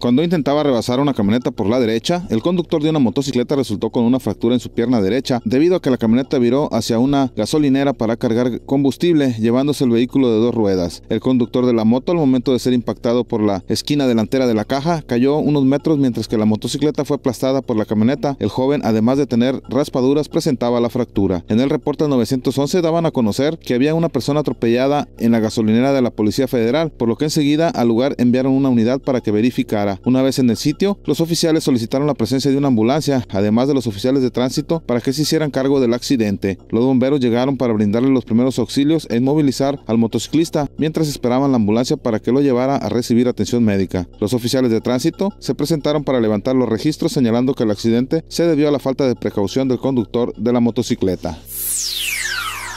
Cuando intentaba rebasar una camioneta por la derecha, el conductor de una motocicleta resultó con una fractura en su pierna derecha debido a que la camioneta viró hacia una gasolinera para cargar combustible, llevándose el vehículo de dos ruedas. El conductor de la moto, al momento de ser impactado por la esquina delantera de la caja, cayó unos metros mientras que la motocicleta fue aplastada por la camioneta. El joven, además de tener raspaduras, presentaba la fractura. En el reporte 911 daban a conocer que había una persona atropellada en la gasolinera de la Policía Federal, por lo que enseguida al lugar enviaron una unidad para que verificara una vez en el sitio, los oficiales solicitaron la presencia de una ambulancia, además de los oficiales de tránsito, para que se hicieran cargo del accidente. Los bomberos llegaron para brindarle los primeros auxilios e inmovilizar al motociclista mientras esperaban la ambulancia para que lo llevara a recibir atención médica. Los oficiales de tránsito se presentaron para levantar los registros señalando que el accidente se debió a la falta de precaución del conductor de la motocicleta.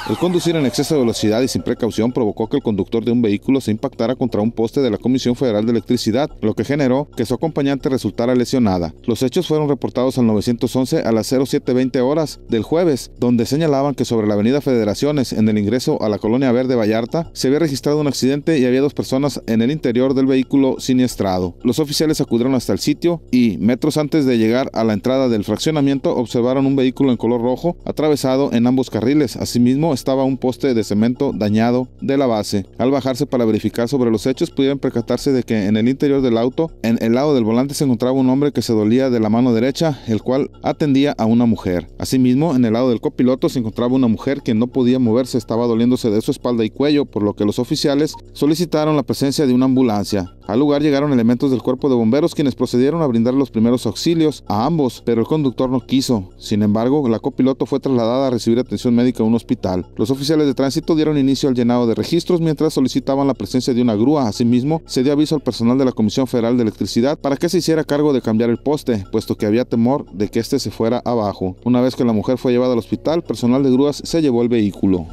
El conducir en exceso de velocidad y sin precaución provocó que el conductor de un vehículo se impactara contra un poste de la Comisión Federal de Electricidad, lo que generó que su acompañante resultara lesionada. Los hechos fueron reportados al 911 a las 0720 horas del jueves, donde señalaban que sobre la avenida Federaciones, en el ingreso a la colonia Verde Vallarta, se había registrado un accidente y había dos personas en el interior del vehículo siniestrado. Los oficiales acudieron hasta el sitio y, metros antes de llegar a la entrada del fraccionamiento, observaron un vehículo en color rojo atravesado en ambos carriles. Asimismo, estaba un poste de cemento dañado de la base. Al bajarse para verificar sobre los hechos, pudieron percatarse de que en el interior del auto, en el lado del volante, se encontraba un hombre que se dolía de la mano derecha, el cual atendía a una mujer. Asimismo, en el lado del copiloto se encontraba una mujer que no podía moverse, estaba doliéndose de su espalda y cuello, por lo que los oficiales solicitaron la presencia de una ambulancia. Al lugar llegaron elementos del cuerpo de bomberos quienes procedieron a brindar los primeros auxilios a ambos, pero el conductor no quiso. Sin embargo, la copiloto fue trasladada a recibir atención médica a un hospital. Los oficiales de tránsito dieron inicio al llenado de registros mientras solicitaban la presencia de una grúa. Asimismo, se dio aviso al personal de la Comisión Federal de Electricidad para que se hiciera cargo de cambiar el poste, puesto que había temor de que este se fuera abajo. Una vez que la mujer fue llevada al hospital, personal de grúas se llevó el vehículo.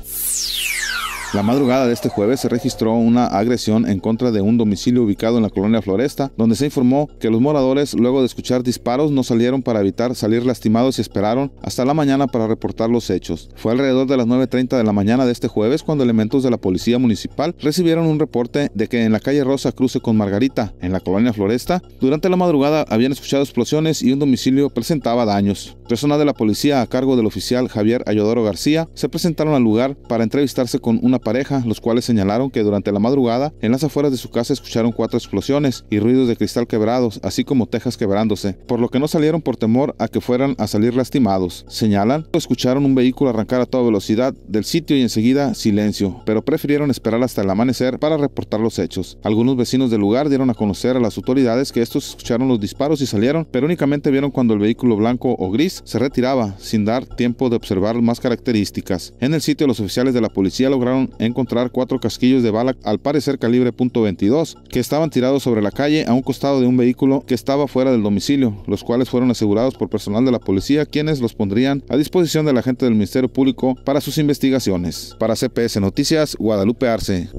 La madrugada de este jueves se registró una agresión en contra de un domicilio ubicado en la colonia Floresta, donde se informó que los moradores, luego de escuchar disparos, no salieron para evitar salir lastimados y esperaron hasta la mañana para reportar los hechos. Fue alrededor de las 9.30 de la mañana de este jueves cuando elementos de la policía municipal recibieron un reporte de que en la calle Rosa cruce con Margarita, en la colonia Floresta, durante la madrugada habían escuchado explosiones y un domicilio presentaba daños. Personas de la policía a cargo del oficial Javier Ayodoro García se presentaron al lugar para entrevistarse con una pareja, los cuales señalaron que durante la madrugada en las afueras de su casa escucharon cuatro explosiones y ruidos de cristal quebrados, así como tejas quebrándose, por lo que no salieron por temor a que fueran a salir lastimados. Señalan, escucharon un vehículo arrancar a toda velocidad del sitio y enseguida silencio, pero prefirieron esperar hasta el amanecer para reportar los hechos. Algunos vecinos del lugar dieron a conocer a las autoridades que estos escucharon los disparos y salieron, pero únicamente vieron cuando el vehículo blanco o gris se retiraba, sin dar tiempo de observar más características. En el sitio los oficiales de la policía lograron encontrar cuatro casquillos de bala, al parecer calibre .22, que estaban tirados sobre la calle a un costado de un vehículo que estaba fuera del domicilio, los cuales fueron asegurados por personal de la policía, quienes los pondrían a disposición de la gente del Ministerio Público para sus investigaciones. Para CPS Noticias, Guadalupe Arce.